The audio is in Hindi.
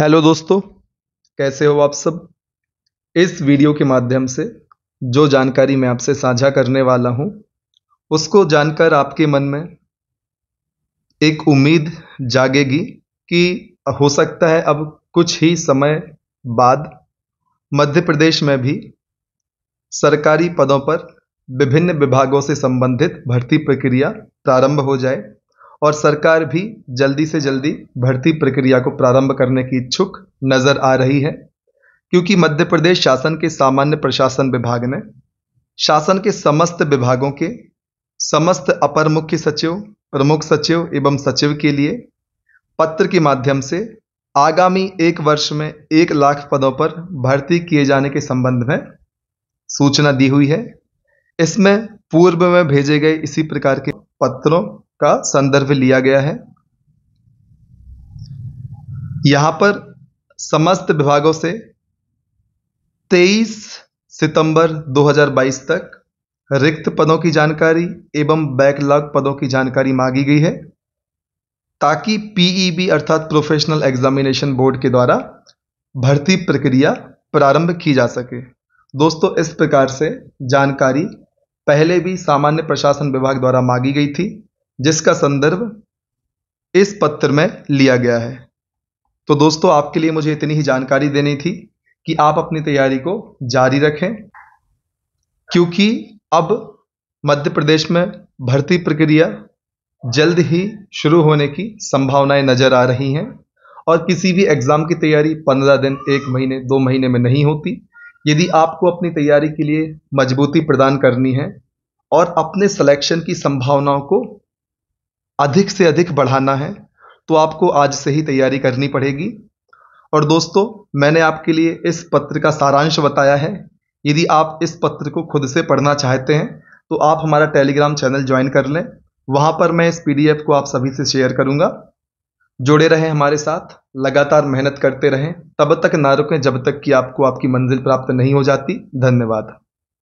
हेलो दोस्तों कैसे हो आप सब इस वीडियो के माध्यम से जो जानकारी मैं आपसे साझा करने वाला हूं उसको जानकर आपके मन में एक उम्मीद जागेगी कि हो सकता है अब कुछ ही समय बाद मध्य प्रदेश में भी सरकारी पदों पर विभिन्न विभागों से संबंधित भर्ती प्रक्रिया प्रारंभ हो जाए और सरकार भी जल्दी से जल्दी भर्ती प्रक्रिया को प्रारंभ करने की इच्छुक नजर आ रही है क्योंकि मध्य प्रदेश शासन के सामान्य प्रशासन विभाग ने शासन के समस्त विभागों के समस्त अपर मुख्य सचिव प्रमुख सचिव एवं सचिव के लिए पत्र के माध्यम से आगामी एक वर्ष में एक लाख पदों पर भर्ती किए जाने के संबंध में सूचना दी हुई है इसमें पूर्व में भेजे गए इसी प्रकार के पत्रों का संदर्भ लिया गया है यहां पर समस्त विभागों से 23 सितंबर 2022 तक रिक्त पदों की जानकारी एवं बैकलॉग पदों की जानकारी मांगी गई है ताकि पीईबी e अर्थात प्रोफेशनल एग्जामिनेशन बोर्ड के द्वारा भर्ती प्रक्रिया प्रारंभ की जा सके दोस्तों इस प्रकार से जानकारी पहले भी सामान्य प्रशासन विभाग द्वारा मांगी गई थी जिसका संदर्भ इस पत्र में लिया गया है तो दोस्तों आपके लिए मुझे इतनी ही जानकारी देनी थी कि आप अपनी तैयारी को जारी रखें क्योंकि अब मध्य प्रदेश में भर्ती प्रक्रिया जल्द ही शुरू होने की संभावनाएं नज़र आ रही हैं और किसी भी एग्ज़ाम की तैयारी पंद्रह दिन एक महीने दो महीने में नहीं होती यदि आपको अपनी तैयारी के लिए मजबूती प्रदान करनी है और अपने सिलेक्शन की संभावनाओं को अधिक से अधिक बढ़ाना है तो आपको आज से ही तैयारी करनी पड़ेगी और दोस्तों मैंने आपके लिए इस पत्र का सारांश बताया है यदि आप इस पत्र को खुद से पढ़ना चाहते हैं तो आप हमारा टेलीग्राम चैनल ज्वाइन कर लें वहाँ पर मैं इस पीडीएफ को आप सभी से शेयर करूँगा जुड़े रहें हमारे साथ लगातार मेहनत करते रहें तब तक ना रुकें जब तक कि आपको आपकी मंजिल प्राप्त नहीं हो जाती धन्यवाद